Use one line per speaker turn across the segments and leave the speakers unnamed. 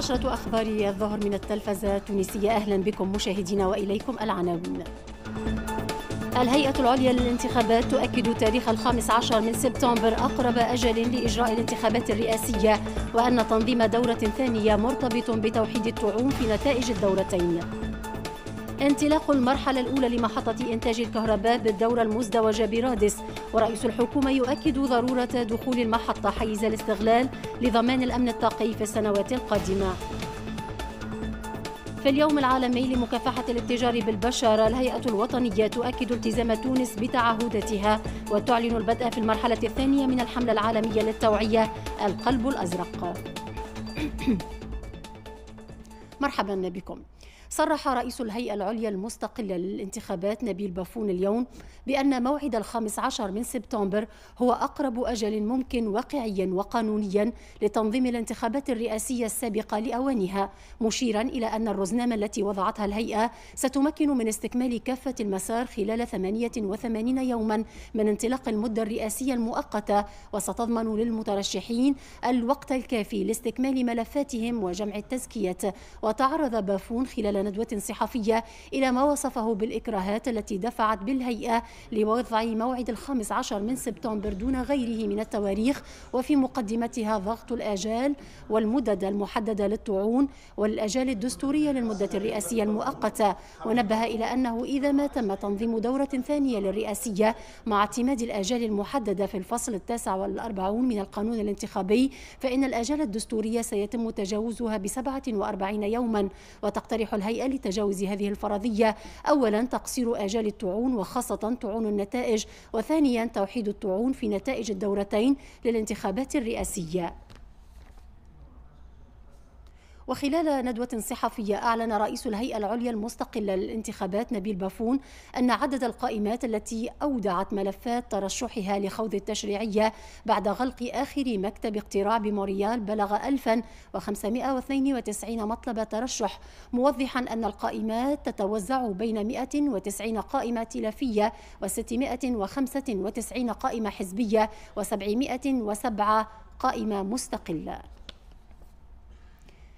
نشرة أخبار الظهر من التلفزة التونسية أهلا بكم مشاهدينا وإليكم العناوين الهيئة العليا للانتخابات تؤكد تاريخ الخامس عشر من سبتمبر أقرب أجل لإجراء الانتخابات الرئاسية وأن تنظيم دورة ثانية مرتبط بتوحيد الطعوم في نتائج الدورتين انطلاق المرحلة الأولى لمحطة إنتاج الكهرباء بالدورة المزدوجة برادس ورئيس الحكومة يؤكد ضرورة دخول المحطة حيز الاستغلال لضمان الأمن الطاقي في السنوات القادمة في اليوم العالمي لمكافحة الاتجار بالبشر الهيئة الوطنية تؤكد التزام تونس بتعهداتها وتعلن البدء في المرحلة الثانية من الحملة العالمية للتوعية القلب الأزرق مرحبا بكم صرح رئيس الهيئة العليا المستقلة للانتخابات نبيل بافون اليوم بأن موعد الخامس عشر من سبتمبر هو أقرب أجل ممكن واقعيا وقانونيا لتنظيم الانتخابات الرئاسية السابقة لأوانها مشيرا إلى أن الرزنامة التي وضعتها الهيئة ستمكن من استكمال كافة المسار خلال 88 يوما من انطلاق المدة الرئاسية المؤقتة وستضمن للمترشحين الوقت الكافي لاستكمال ملفاتهم وجمع التزكيات وتعرض بافون خلال ندوة صحفية إلى ما وصفه بالإكراهات التي دفعت بالهيئة لوضع موعد الخامس عشر من سبتمبر دون غيره من التواريخ وفي مقدمتها ضغط الآجال والمدد المحددة للطعون والآجال الدستورية للمدة الرئاسية المؤقتة ونبه إلى أنه إذا ما تم تنظيم دورة ثانية للرئاسية مع اعتماد الآجال المحددة في الفصل التاسع والأربعون من القانون الانتخابي فإن الآجال الدستورية سيتم تجاوزها بسبعة وأربعين يوما وتقترح الهيئة الهيئة لتجاوز هذه الفرضية أولا تقصير آجال الطعون وخاصة طعون النتائج وثانيا توحيد الطعون في نتائج الدورتين للانتخابات الرئاسية وخلال ندوة صحفية أعلن رئيس الهيئة العليا المستقلة للانتخابات نبيل بافون أن عدد القائمات التي أودعت ملفات ترشحها لخوض التشريعية بعد غلق آخر مكتب اقتراع بموريال بلغ 1592 مطلب ترشح موضحا أن القائمات تتوزع بين 190 قائمة ائتلافية و695 قائمة حزبية و707 قائمة مستقلة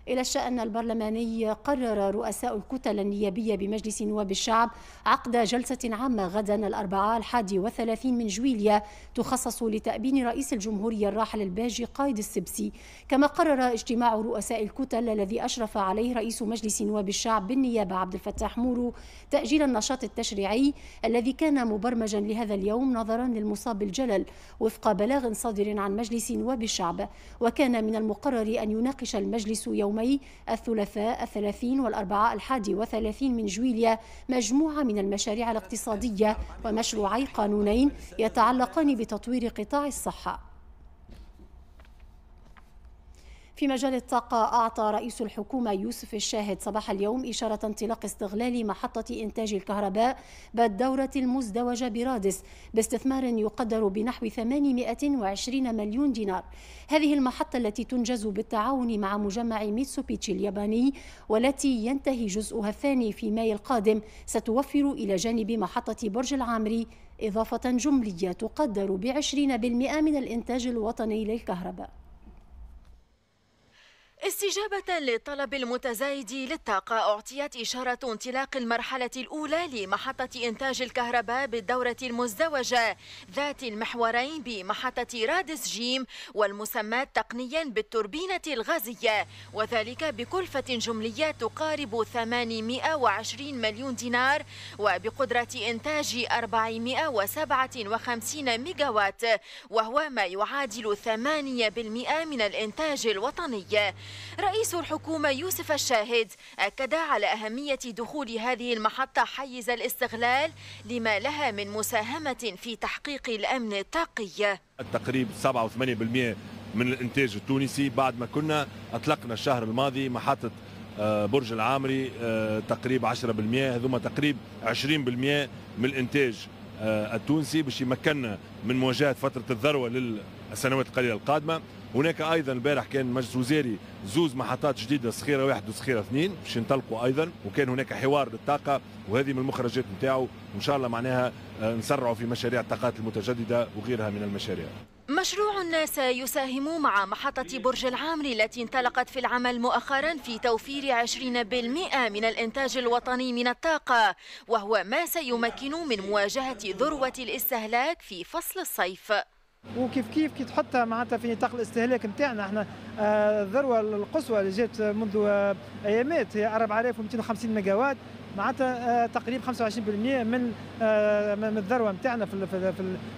إلى الشأن البرلماني قرر رؤساء الكتل النيابية بمجلس نواب الشعب عقد جلسة عامة غدا الأربعاء الحادي وثلاثين من جويليا تخصص لتأبين رئيس الجمهورية الراحل الباجي قايد السبسي كما قرر اجتماع رؤساء الكتل الذي أشرف عليه رئيس مجلس نواب الشعب بالنيابة عبد الفتاح مورو تأجيل النشاط التشريعي الذي كان مبرمجا لهذا اليوم نظرا للمصاب الجلل وفق بلاغ صادر عن مجلس نواب الشعب وكان من المقرر أن يناقش المجلس يوم يومي الثلاثاء الثلاثين والأربعاء الحادي وثلاثين من جويليا مجموعة من المشاريع الاقتصادية ومشروعي قانونين يتعلقان بتطوير قطاع الصحة في مجال الطاقة أعطى رئيس الحكومة يوسف الشاهد صباح اليوم إشارة انطلاق استغلال محطة إنتاج الكهرباء بالدورة المزدوجة برادس باستثمار يقدر بنحو 820 مليون دينار هذه المحطة التي تنجز بالتعاون مع مجمع ميتسوبيتشي الياباني والتي ينتهي جزءها الثاني في ماي القادم ستوفر إلى جانب محطة برج العامري إضافة جملية تقدر ب 20% من الإنتاج الوطني للكهرباء
استجابة للطلب المتزايد للطاقة أعطيت إشارة انطلاق المرحلة الأولى لمحطة إنتاج الكهرباء بالدورة المزدوجة ذات المحورين بمحطة رادس جيم والمسماة تقنيا بالتوربينة الغازية وذلك بكلفة جملية تقارب 820 مليون دينار وبقدرة إنتاج 457 ميجاوات وهو ما يعادل 8% من الإنتاج الوطني رئيس الحكومة يوسف الشاهد أكد على أهمية دخول هذه المحطة حيز الاستغلال لما لها من مساهمة في تحقيق الأمن الطاقي
التقريب 87% من الانتاج التونسي بعد ما كنا أطلقنا الشهر الماضي محطة آه، برج العامري آه، تقريب 10% هذوما تقريب 20% من الانتاج آه، التونسي باش يمكننا من مواجهه فتره الذروه للسنوات القليله القادمه هناك ايضا البارح كان مجلس وزاري زوز محطات جديده صخيره واحد وصخيره اثنين باش ينطلقوا ايضا وكان هناك حوار للطاقه وهذه من المخرجات نتاعو وان شاء الله معناها آه، نسرعوا في مشاريع الطاقات المتجدده وغيرها من المشاريع
مشروع يساهم مع محطة برج العامري التي انطلقت في العمل مؤخرا في توفير 20% من الإنتاج الوطني من الطاقة وهو ما سيمكن من مواجهة ذروة الاستهلاك في فصل الصيف
وكيف كيف كي تحطها معناتها في نطاق الاستهلاك نتاعنا احنا آه، الذروه القصوى اللي جات منذ آه، ايامات هي 4250 وات معناتها آه، تقريبا 25% من من الذروه نتاعنا في في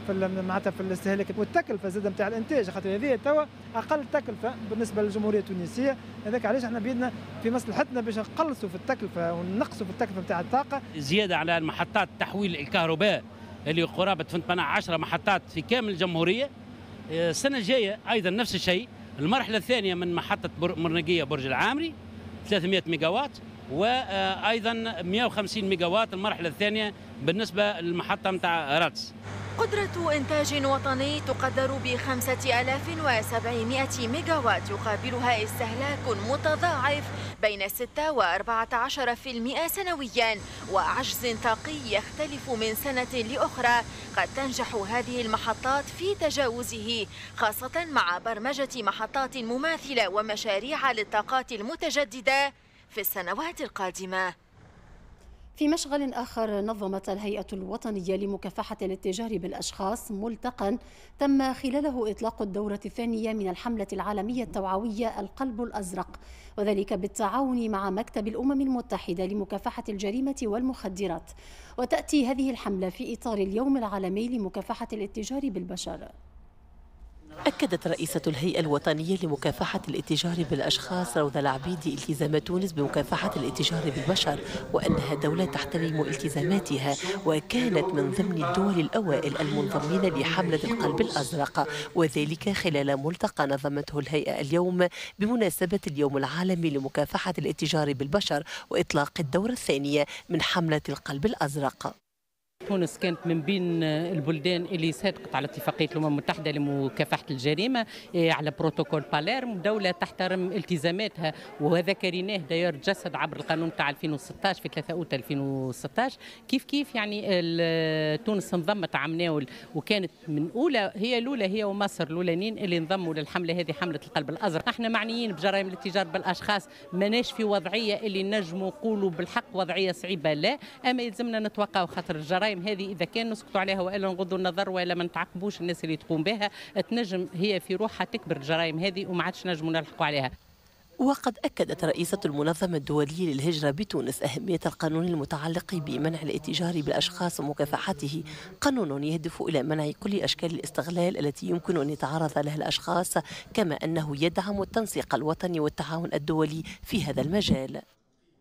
في معناتها في الاستهلاك والتكلفه زاد نتاع الانتاج خاطر هذه توا اقل تكلفه بالنسبه للجمهوريه التونسيه هذاك علاش احنا بيدنا في مصلحتنا باش نقلصوا في التكلفه ونقصوا في التكلفه نتاع الطاقه
زياده على المحطات تحويل الكهرباء اللي قرابه فندقنا 10 محطات في كامل الجمهوريه آه، السنه الجايه ايضا نفس الشيء المرحله الثانيه من محطه مرنقيه برج العامري 300 ميجاوات وايضا 150 ميجاوات المرحله الثانيه بالنسبه للمحطه متاع راتس
قدرة إنتاج وطني تقدر ب 5700 ميجاوات يقابلها استهلاك متضاعف بين 6 و 14% سنويا وعجز طاقي يختلف من سنة لأخرى قد تنجح هذه المحطات في تجاوزه خاصة مع برمجة محطات مماثلة ومشاريع للطاقات المتجددة في السنوات القادمة
في مشغل آخر نظمت الهيئة الوطنية لمكافحة الاتجار بالأشخاص ملتقا تم خلاله إطلاق الدورة الثانية من الحملة العالمية التوعوية القلب الأزرق وذلك بالتعاون مع مكتب الأمم المتحدة لمكافحة الجريمة والمخدرات وتأتي هذه الحملة في إطار اليوم العالمي لمكافحة الاتجار بالبشر
أكدت رئيسة الهيئة الوطنية لمكافحة الاتجار بالأشخاص روضة العبيدي التزام تونس بمكافحة الاتجار بالبشر وأنها دولة تحترم التزاماتها وكانت من ضمن الدول الأوائل المنضمين لحملة القلب الأزرق وذلك خلال ملتقى نظمته الهيئة اليوم بمناسبة اليوم العالمي لمكافحة الاتجار بالبشر وإطلاق الدورة الثانية من حملة القلب الأزرق تونس كانت من بين البلدان اللي صادقت على اتفاقيه الامم المتحده لمكافحه الجريمه إيه، على بروتوكول باليرم دوله تحترم التزاماتها وهذا كريناه داير تجسد عبر القانون تاع 2016 في 3 اوت 2016 كيف كيف يعني تونس انضمت عمناول وكانت من اولى هي الاولى هي ومصر الاولانيين اللي انضموا للحمله هذه حمله القلب الازرق احنا معنيين بجرائم الاتجار بالاشخاص ماناش في وضعيه اللي نجموا نقولوا بالحق وضعيه صعيبه لا اما يلزمنا نتوقعوا خاطر الجرائم الجرائم هذه اذا كان نسكتوا عليها والا نغضوا النظر والا ما نتعاقبوش الناس اللي تقوم بها تنجم هي في روحها تكبر الجرائم هذه وما عادش نجموا نلحقوا عليها وقد أكدت رئيسة المنظمة الدولية للهجرة بتونس أهمية القانون المتعلق بمنع الاتجار بالأشخاص ومكافحته قانون يهدف إلى منع كل أشكال الاستغلال التي يمكن أن يتعرض لها الأشخاص كما أنه يدعم التنسيق الوطني والتعاون الدولي في هذا المجال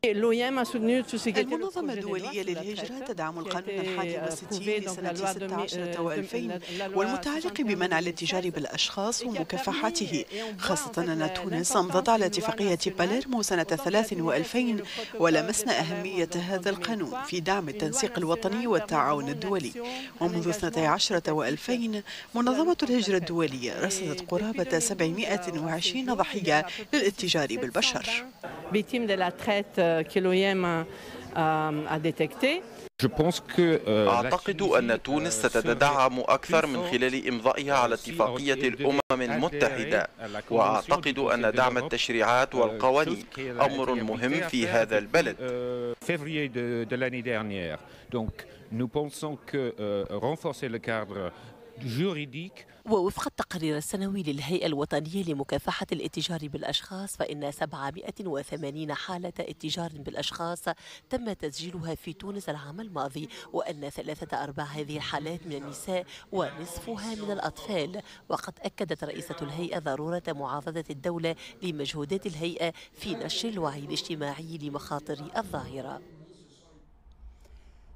المنظمة الدولية للهجرة تدعم القانون الحادي euh, والستين لسنة 16 euh, و2000 والمتعلق بمنع الاتجار بالأشخاص ومكافحته خاصة أن تونس أمضت على اتفاقية باليرمو سنة 2000 ولمسنا أهمية هذا القانون في دعم التنسيق الوطني والتعاون الدولي ومنذ 12 و2000 منظمة الهجرة الدولية رصدت قرابة 720
ضحية للاتجار بالبشر كيلوياما آه، آه، euh,
أعتقد أن تونس ستتدعم أكثر من خلال إمضائها على اتفاقية الأمم المتحدة وأعتقد أن دعم التشريعات euh, والقوانين أمر مهم في هذا البلد
euh, Nous pensons que euh, renforcer le cadre juridique
ووفق التقرير السنوي للهيئة الوطنية لمكافحة الاتجار بالأشخاص فإن 780 حالة اتجار بالأشخاص تم تسجيلها في تونس العام الماضي وأن ثلاثة أرباع هذه الحالات من النساء ونصفها من الأطفال وقد أكدت رئيسة الهيئة ضرورة معاضدة الدولة لمجهودات الهيئة في نشر الوعي الاجتماعي لمخاطر الظاهرة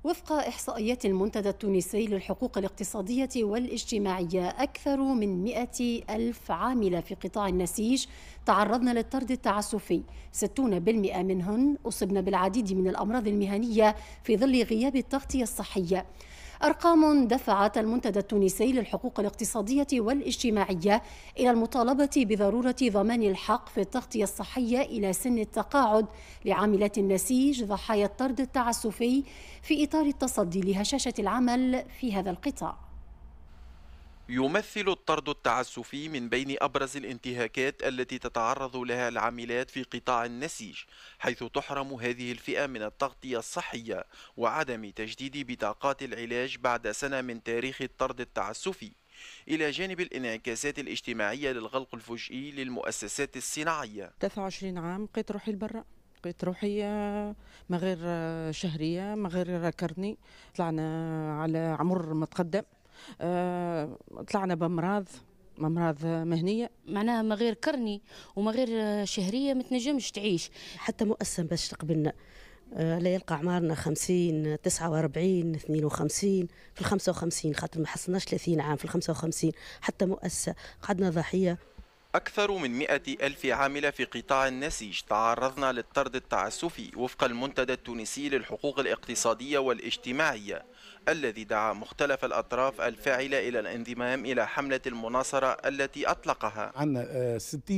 وفق إحصائيات المنتدى التونسي للحقوق الاقتصادية والاجتماعية أكثر من مئة ألف عاملة في قطاع النسيج تعرضن للطرد التعسفي بالمئة منهن أصبن بالعديد من الأمراض المهنية في ظل غياب التغطية الصحية أرقام دفعت المنتدى التونسي للحقوق الاقتصادية والاجتماعية إلى المطالبة بضرورة ضمان الحق في التغطية الصحية إلى سن التقاعد لعاملات النسيج ضحايا الطرد التعسفي في إطار التصدي لهشاشة العمل في هذا القطاع
يمثل الطرد التعسفي من بين أبرز الانتهاكات التي تتعرض لها العاملات في قطاع النسيج حيث تحرم هذه الفئة من التغطية الصحية وعدم تجديد بطاقات العلاج بعد سنة من تاريخ الطرد التعسفي إلى جانب الانعكاسات الاجتماعية للغلق الفجئي للمؤسسات الصناعية
23 عام قيت روحي لبرا قيت روحي ما غير شهرية ما غير كرني طلعنا على عمر متقدم
آه، طلعنا بامراض امراض مهنيه معناها ما غير كرني وما غير شهريه ما تنجمش تعيش حتى مؤسسه باش تقبلنا
آه، لا يلقى عمارنا 50 49 52 في ال 55 خاطر ما حصلناش 30 عام في ال 55 حتى مؤسسه قعدنا ضحيه
أكثر من 100 ألف عاملة في قطاع النسيج تعرضنا للطرد التعسفي وفق المنتدى التونسي للحقوق الاقتصادية والاجتماعية الذي دعا مختلف الأطراف الفاعلة إلى الانضمام إلى حملة المناصرة التي أطلقها
عندنا آه، 60%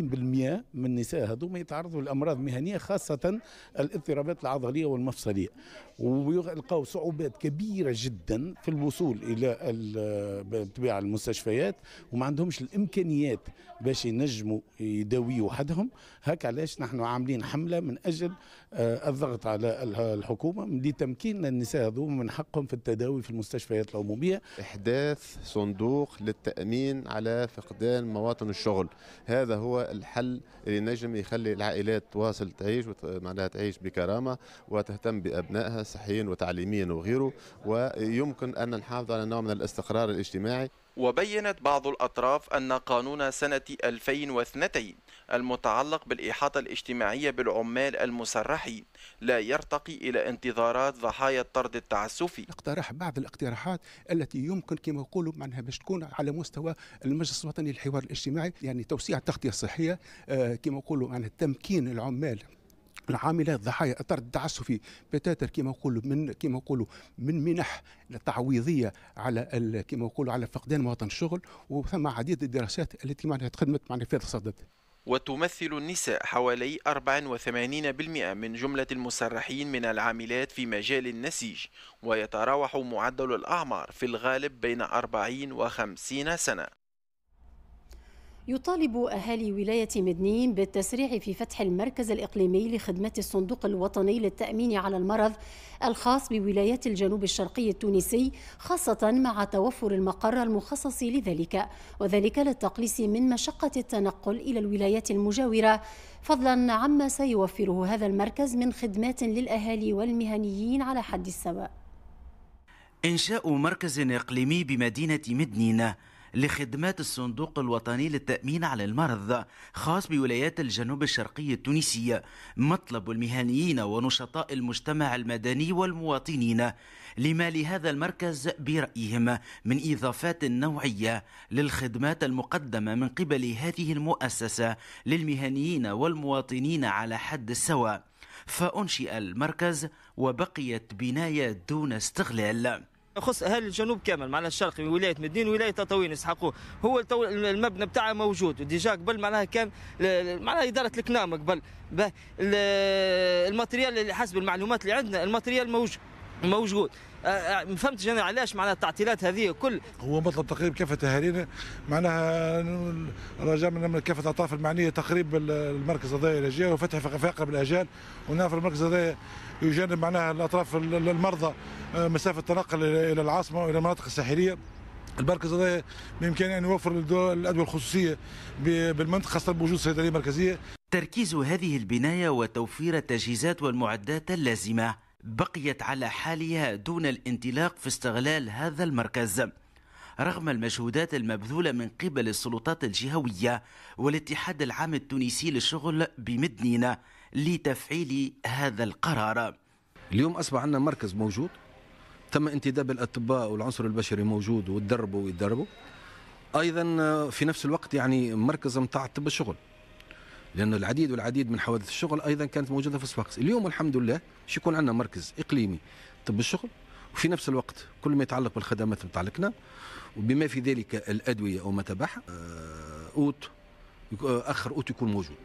من النساء هذوما يتعرضوا لأمراض مهنية خاصة الاضطرابات العضلية والمفصلية ويلقوا صعوبات كبيرة جدا في الوصول إلى آه، بطبيعة المستشفيات وما عندهمش الإمكانيات باش ينجموا يداويوا وحدهم هكا علاش نحن عاملين حملة من أجل آه، الضغط على الحكومة لتمكين النساء هذوما من حقهم في التداوي الدولي في المستشفيات العمومية إحداث صندوق للتأمين على فقدان مواطن الشغل هذا هو الحل اللي نجم يخلي العائلات تواصل تعيش معناها تعيش بكرامة وتهتم بأبنائها صحيا وتعليميا وغيره ويمكن أن نحافظ على نوع من الاستقرار الاجتماعي
وبينت بعض الأطراف أن قانون سنة 2002 المتعلق بالإحاطة الاجتماعية بالعمال المسرحي لا يرتقي إلى انتظارات ضحايا الطرد التعسفي اقترح بعض الاقتراحات التي يمكن كما يقولوا معناها باش تكون على مستوى المجلس الوطني للحوار الاجتماعي يعني توسيع التغطية الصحية آه، كما يقولوا عن تمكين العمال العاملات ضحايا اثر التعسفي بتاتر كما نقولوا من كما نقولوا من منح تعويضيه على كما نقولوا على فقدان مواطن الشغل وثم عديد الدراسات التي معناها تخدمت معناها في هذا الصدد وتمثل النساء حوالي 84% من جملة المسرحين من العاملات في مجال النسيج ويتراوح معدل الأعمار في الغالب بين 40 و 50 سنة
يطالب أهالي ولاية مدنين بالتسريع في فتح المركز الإقليمي لخدمة الصندوق الوطني للتأمين على المرض الخاص بولايات الجنوب الشرقي التونسي خاصة مع توفر المقر المخصص لذلك وذلك للتقليص من مشقة التنقل إلى الولايات المجاورة فضلا عما سيوفره هذا المركز من خدمات للأهالي والمهنيين على حد السواء
إنشاء مركز إقليمي بمدينة مدنين لخدمات الصندوق الوطني للتأمين على المرض خاص بولايات الجنوب الشرقي التونسي مطلب المهنيين ونشطاء المجتمع المدني والمواطنين لما لهذا المركز برأيهم من إضافات نوعية للخدمات المقدمة من قبل هذه المؤسسة للمهنيين والمواطنين على حد سواء فأنشئ المركز وبقيت بناية دون استغلال
يخص اهل الجنوب كامل معناها الشرقي ولايه مدين ولايه تطاوين يسحقوه هو المبنى بتاعه موجود ديجا قبل معناها كان معناها اداره الكنام قبل الماتريال حسب المعلومات اللي عندنا الماتريال موجود موجود آه، آه، ما فهمتش انا علاش معناها التعطيلات هذه كل
هو مطلب تقريب كافه اهالينا معناها رجاء من كافه الاطراف المعنيه تقريب المركز هذا الهجيه وفتح في اقرب الاجال ونعرف المركز هذا يجنب معناها الاطراف المرضى آه، مسافه تنقل الى العاصمه والى المناطق الساحليه المركز هذا بامكانه ان يوفر الادويه الخصوصيه بالمنطقه خاصه بوجود صيدليه مركزيه تركيز هذه البنايه وتوفير التجهيزات والمعدات اللازمه بقيت على حالها دون الانطلاق في استغلال هذا المركز رغم المجهودات المبذولة من قبل السلطات الجهوية والاتحاد العام التونسي للشغل بمدنينة لتفعيل هذا القرار اليوم أصبح عندنا مركز موجود تم انتداب الأطباء والعنصر البشري موجود
وتدربوا ويدربوا أيضا آه، في نفس الوقت يعني مركز متاع الطب الشغل لأن العديد والعديد من حوادث الشغل أيضا كانت موجودة في صفاقس اليوم الحمد لله يكون عندنا مركز إقليمي طب الشغل وفي نفس الوقت كل ما يتعلق بالخدمات متعلقنا
وبما في ذلك الأدوية أو ما تبعها آه، أوت آه، آخر أوت يكون موجود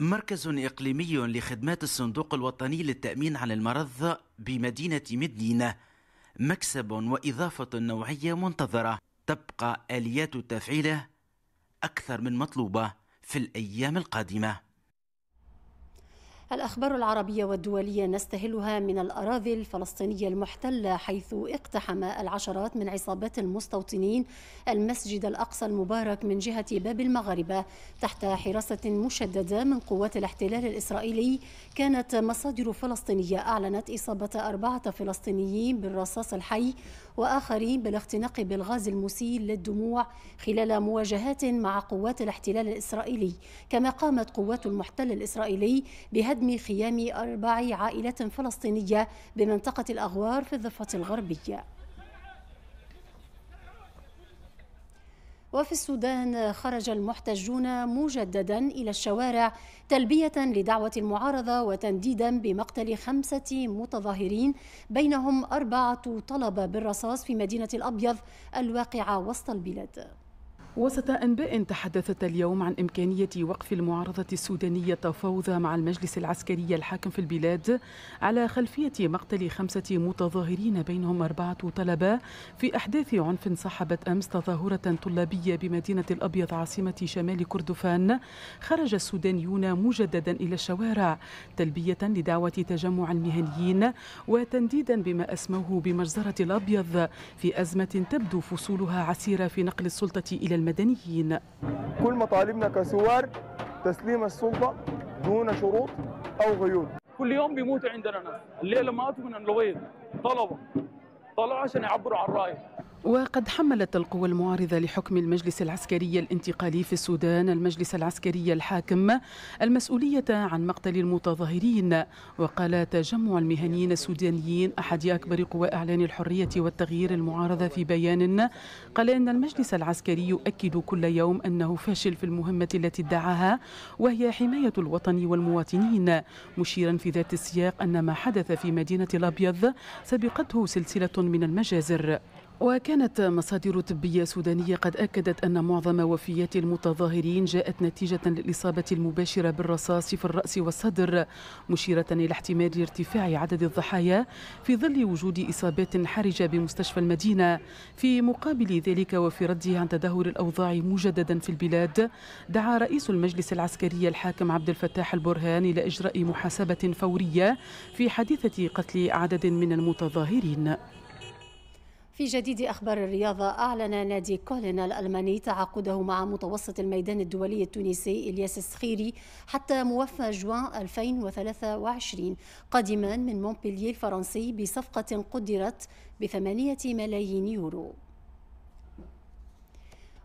مركز إقليمي لخدمات الصندوق الوطني للتأمين على المرض بمدينة مدينة مكسب وإضافة نوعية منتظرة تبقى آليات تفعيله أكثر من مطلوبة في الايام القادمه
الأخبار العربية والدولية نستهلها من الأراضي الفلسطينية المحتلة حيث اقتحم العشرات من عصابات المستوطنين المسجد الأقصى المبارك من جهة باب المغاربة تحت حراسة مشددة من قوات الاحتلال الإسرائيلي كانت مصادر فلسطينية أعلنت إصابة أربعة فلسطينيين بالرصاص الحي وآخرين بالاختناق بالغاز المسيل للدموع خلال مواجهات مع قوات الاحتلال الإسرائيلي كما قامت قوات المحتل الإسرائيلي بهدم هدم خيام أربع عائلات فلسطينية بمنطقة الأغوار في الضفة الغربية وفي السودان خرج المحتجون مجددا إلى الشوارع تلبية لدعوة المعارضة وتنديدا بمقتل خمسة متظاهرين بينهم أربعة طلبة بالرصاص في مدينة الأبيض الواقعة وسط البلاد
وسط أنباء تحدثت اليوم عن إمكانية وقف المعارضة السودانية التفاوض مع المجلس العسكري الحاكم في البلاد على خلفية مقتل خمسة متظاهرين بينهم أربعة طلبة في أحداث عنف صحبت أمس تظاهرة طلابية بمدينة الأبيض عاصمة شمال كردفان خرج السودانيون مجددا إلى الشوارع تلبية لدعوة تجمع المهنيين وتنديدا بما أسموه بمجزرة الأبيض في أزمة تبدو فصولها عسيرة في نقل السلطة إلى المدنيين
كل مطالبنا كثوار
تسليم السلطة دون شروط أو قيود كل يوم بيموت عندنا ناس الليلة ماتوا من اللويل طلبة طلعوا عشان يعبروا عن رأيهم وقد حملت القوى المعارضة لحكم المجلس العسكري الانتقالي في السودان المجلس العسكري الحاكم المسؤولية عن مقتل المتظاهرين وقال تجمع المهنيين السودانيين أحد أكبر قوى أعلان الحرية والتغيير المعارضة في بيان قال إن المجلس العسكري يؤكد كل يوم أنه فاشل في المهمة التي ادعاها وهي حماية الوطن والمواطنين مشيرا في ذات السياق أن ما حدث في مدينة الأبيض سبقته سلسلة من المجازر وكانت مصادر طبية سودانية قد أكدت أن معظم وفيات المتظاهرين جاءت نتيجة للإصابة المباشرة بالرصاص في الرأس والصدر مشيرة إلى احتمال ارتفاع عدد الضحايا في ظل وجود إصابات حرجة بمستشفى المدينة في مقابل ذلك وفي رده عن تدهور الأوضاع مجددا في البلاد دعا رئيس المجلس العسكري الحاكم عبد الفتاح البرهان إلى إجراء محاسبة فورية في حادثة قتل عدد من المتظاهرين
في جديد أخبار الرياضة أعلن نادي كولن الألماني تعاقده مع متوسط الميدان الدولي التونسي إلياس السخيري حتى موفى جوان 2023 قادما من مونبلييه الفرنسي بصفقة قدرت بثمانية ملايين يورو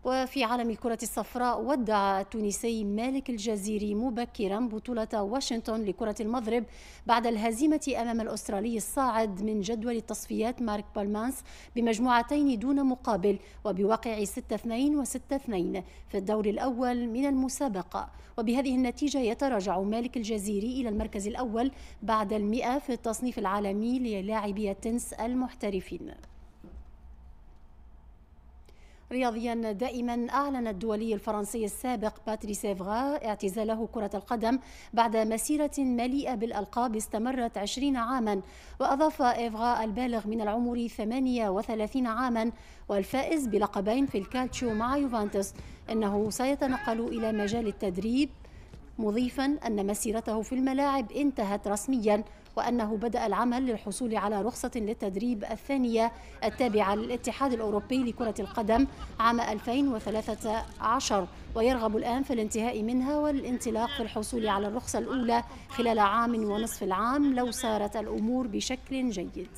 وفي عالم الكرة الصفراء ودع التونسي مالك الجزيري مبكرا بطولة واشنطن لكرة المضرب بعد الهزيمة أمام الأسترالي الصاعد من جدول التصفيات مارك بالمانس بمجموعتين دون مقابل وبواقع 6-2 و6-2 في الدور الأول من المسابقة وبهذه النتيجة يتراجع مالك الجزيري إلى المركز الأول بعد المئة في التصنيف العالمي للاعبي التنس المحترفين رياضيا دائما أعلن الدولي الفرنسي السابق باتريس ايفغا اعتزاله كرة القدم بعد مسيرة مليئة بالألقاب استمرت 20 عاما وأضاف إيفغا البالغ من العمر 38 عاما والفائز بلقبين في الكالتشيو مع يوفنتوس إنه سيتنقل إلى مجال التدريب مضيفا أن مسيرته في الملاعب انتهت رسميا وأنه بدأ العمل للحصول على رخصة للتدريب الثانية التابعة للاتحاد الأوروبي لكرة القدم عام 2013 ويرغب الآن في الانتهاء منها والانطلاق في الحصول على الرخصة الأولى خلال عام ونصف العام لو سارت الأمور بشكل جيد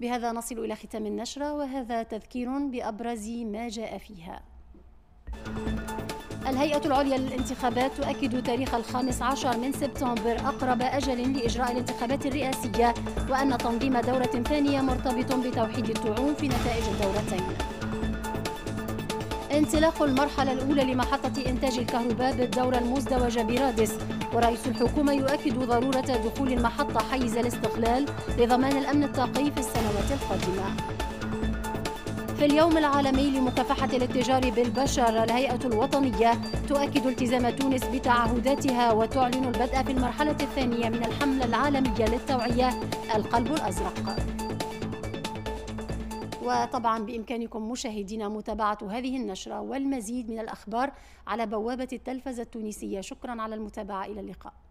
بهذا نصل إلى ختام النشرة وهذا تذكير بأبرز ما جاء فيها. الهيئة العليا للانتخابات تؤكد تاريخ الخامس عشر من سبتمبر أقرب أجل لإجراء الانتخابات الرئاسية وأن تنظيم دورة ثانية مرتبط بتوحيد الطعون في نتائج الدورتين انطلاق المرحلة الأولى لمحطة إنتاج الكهرباء بالدورة المزدوجة برادس ورئيس الحكومة يؤكد ضرورة دخول المحطة حيز الاستقلال لضمان الأمن الطاقي في السنوات القادمة في اليوم العالمي لمكافحة الاتجار بالبشر الهيئة الوطنية تؤكد التزام تونس بتعهداتها وتعلن البدء في المرحلة الثانية من الحملة العالمية للتوعية القلب الأزرق وطبعا بإمكانكم مشاهدينا متابعة هذه النشرة والمزيد من الأخبار على بوابة التلفزة التونسية شكرا على المتابعة إلى اللقاء